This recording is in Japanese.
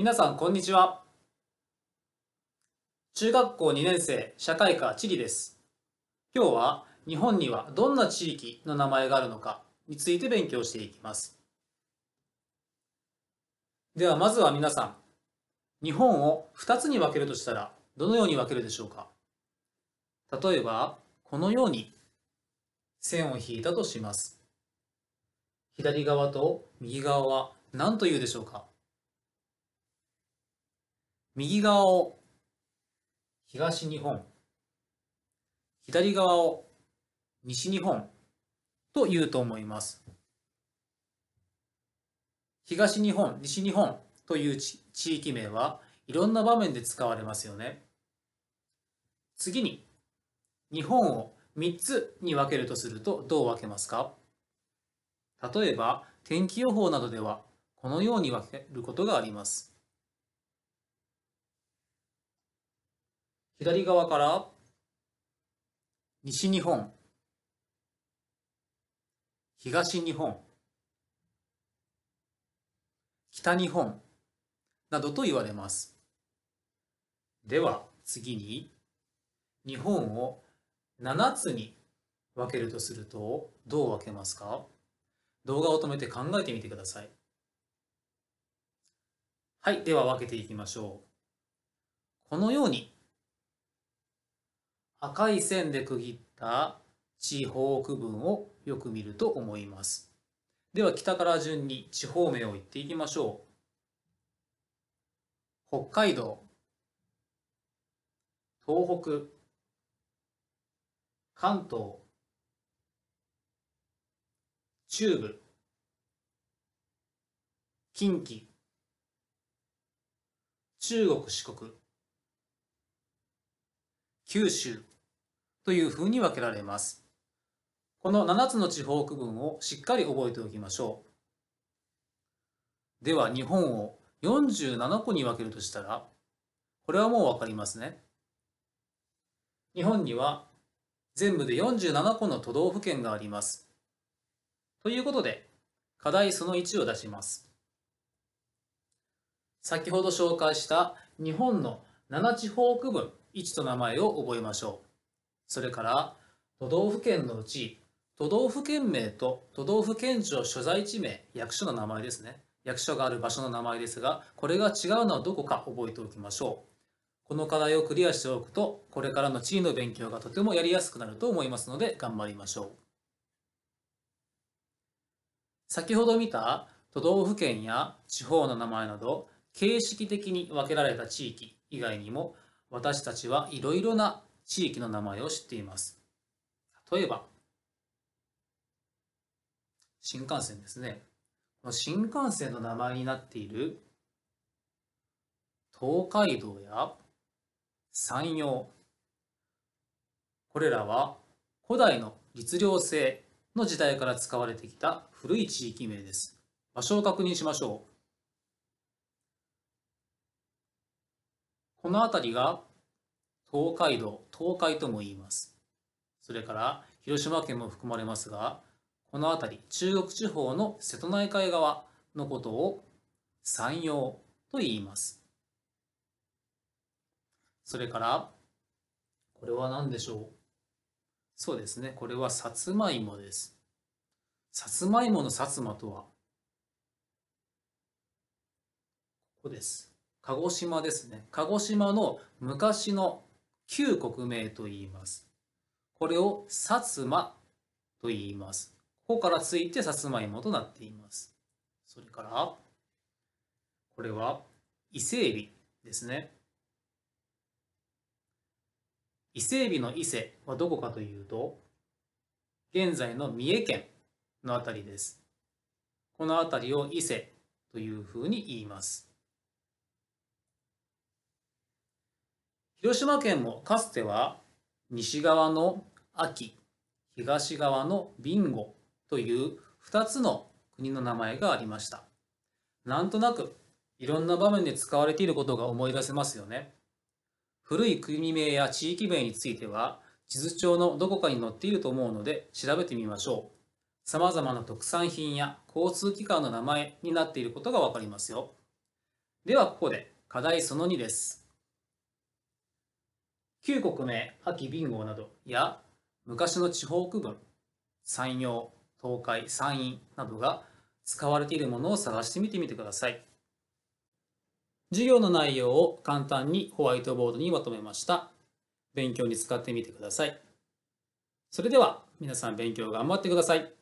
皆さんこんにちは中学校2年生社会科地理です今日は日本にはどんな地域の名前があるのかについて勉強していきますではまずは皆さん日本を2つに分けるとしたらどのように分けるでしょうか例えばこのように線を引いたとします左側と右側は何というでしょうか右側を東日本、左側を西日本と言うと思います。東日本、西日本という地域名はいろんな場面で使われますよね。次に、日本を3つに分けるとするとどう分けますか例えば、天気予報などではこのように分けることがあります。左側から西日本東日本北日本などと言われますでは次に日本を7つに分けるとするとどう分けますか動画を止めて考えてみてくださいはいでは分けていきましょうこのように赤い線で区切った地方区分をよく見ると思います。では北から順に地方名を言っていきましょう。北海道、東北、関東、中部、近畿、中国、四国、九州というふうに分けられます。この7つの地方区分をしっかり覚えておきましょう。では日本を47個に分けるとしたら、これはもう分かりますね。日本には全部で47個の都道府県があります。ということで、課題その1を出します。先ほど紹介した日本の7地方区分位置と名前を覚えましょう。それから、都道府県のうち、都道府県名と都道府県庁所在地名、役所の名前ですね。役所がある場所の名前ですが、これが違うのはどこか覚えておきましょう。この課題をクリアしておくと、これからの地位の勉強がとてもやりやすくなると思いますので、頑張りましょう。先ほど見た都道府県や地方の名前など、形式的に分けられた地域以外にも、私たちはいろいろな地域の名前を知っています。例えば、新幹線ですね。この新幹線の名前になっている東海道や山陽。これらは古代の律令制の時代から使われてきた古い地域名です。場所を確認しましょう。この辺りが東海道、東海とも言います。それから広島県も含まれますが、この辺り、中国地方の瀬戸内海側のことを山陽と言います。それから、これは何でしょうそうですね、これはさつまいもです。さつまいもの薩摩とは、ここです。鹿児島ですね。鹿児島の昔の旧国名と言います。これを薩摩と言います。ここからついて薩摩芋となっています。それから、これは伊勢海老ですね。伊勢海老の伊勢はどこかというと、現在の三重県のあたりです。このあたりを伊勢というふうに言います。広島県もかつては西側の秋東側のビンゴという2つの国の名前がありましたなんとなくいろんな場面で使われていることが思い出せますよね古い国名や地域名については地図帳のどこかに載っていると思うので調べてみましょうさまざまな特産品や交通機関の名前になっていることがわかりますよではここで課題その2です旧国名、破棄ビンゴなどや昔の地方区分、山陽、東海、山陰などが使われているものを探してみてみてください。授業の内容を簡単にホワイトボードにまとめました。勉強に使ってみてください。それでは皆さん勉強頑張ってください。